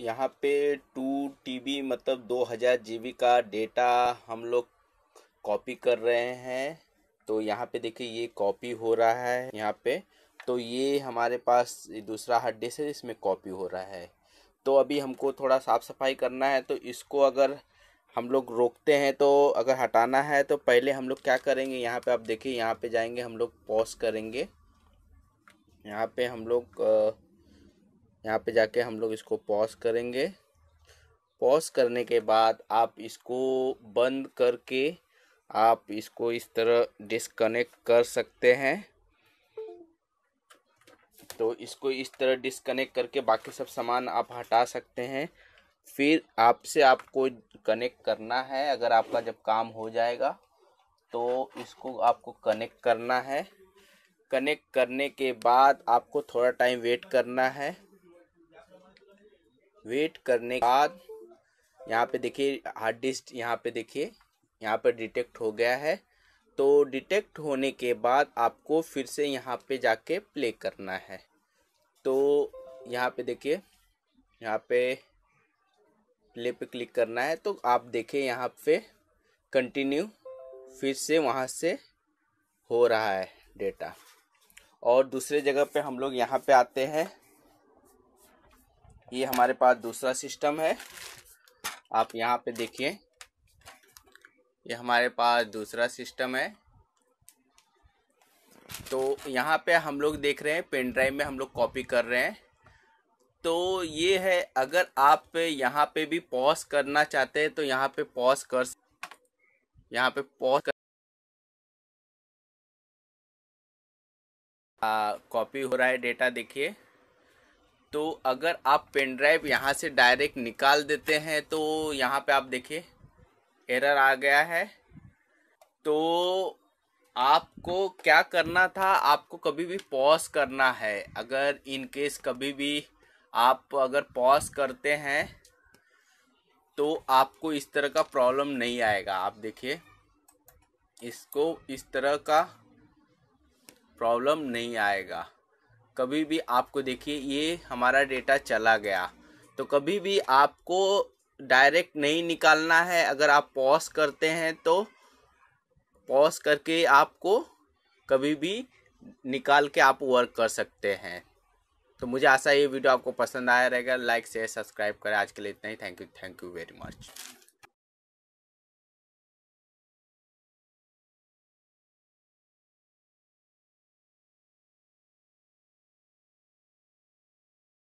यहाँ पे to TB मतलब दो हज़ार जी का डेटा हम लोग कॉपी कर रहे हैं तो यहाँ पे देखिए ये कॉपी हो रहा है यहाँ पे तो ये हमारे पास दूसरा हार्ड डिस्क है इसमें कॉपी हो रहा है तो अभी हमको थोड़ा साफ़ सफाई करना है तो इसको अगर हम लोग रोकते हैं तो अगर हटाना है तो पहले हम लोग क्या करेंगे यहाँ पे आप देखिए यहाँ पे जाएंगे हम लोग पॉज करेंगे यहाँ पे हम लोग यहाँ पे जाके हम लोग इसको पॉज करेंगे पॉज करने के बाद आप इसको बंद करके आप इसको इस तरह डिसकनेक्ट कर सकते हैं तो इसको इस तरह डिस्कनेक्ट करके बाकी सब सामान आप हटा सकते हैं फिर आपसे आपको कनेक्ट करना है अगर आपका जब काम हो जाएगा तो इसको आपको कनेक्ट करना है कनेक्ट करने के बाद आपको थोड़ा टाइम वेट करना है वेट करने के बाद यहाँ पे देखिए हार्ड डिस्क यहाँ पे देखिए यहाँ पर डिटेक्ट हो गया है तो डिटेक्ट होने के बाद आपको फिर से यहाँ पे जाके प्ले करना है तो यहाँ पे देखिए यहाँ पे प्ले पे क्लिक करना है तो आप देखिए यहाँ पे कंटिन्यू फिर से वहाँ से हो रहा है डेटा और दूसरे जगह पे हम लोग यहाँ पे आते हैं ये हमारे पास दूसरा सिस्टम है आप यहाँ पे देखिए ये हमारे पास दूसरा सिस्टम है तो यहाँ पे हम लोग देख रहे हैं पेन ड्राइव में हम लोग कॉपी कर रहे हैं तो ये है अगर आप यहाँ पे भी पॉज करना चाहते हैं तो यहाँ पे पॉज कर यहाँ पे पॉज कर कॉपी हो रहा है डेटा देखिए तो अगर आप पेन ड्राइव यहाँ से डायरेक्ट निकाल देते हैं तो यहाँ पे आप देखिए एरर आ गया है तो आपको क्या करना था आपको कभी भी पॉज करना है अगर इन केस कभी भी आप अगर पॉज करते हैं तो आपको इस तरह का प्रॉब्लम नहीं आएगा आप देखिए इसको इस तरह का प्रॉब्लम नहीं आएगा कभी भी आपको देखिए ये हमारा डेटा चला गया तो कभी भी आपको डायरेक्ट नहीं निकालना है अगर आप पॉज करते हैं तो पॉज करके आपको कभी भी निकाल के आप वर्क कर सकते हैं तो मुझे आशा है ये वीडियो आपको पसंद आया रहेगा लाइक शेयर सब्सक्राइब करें आज के लिए इतना ही thank you thank you very much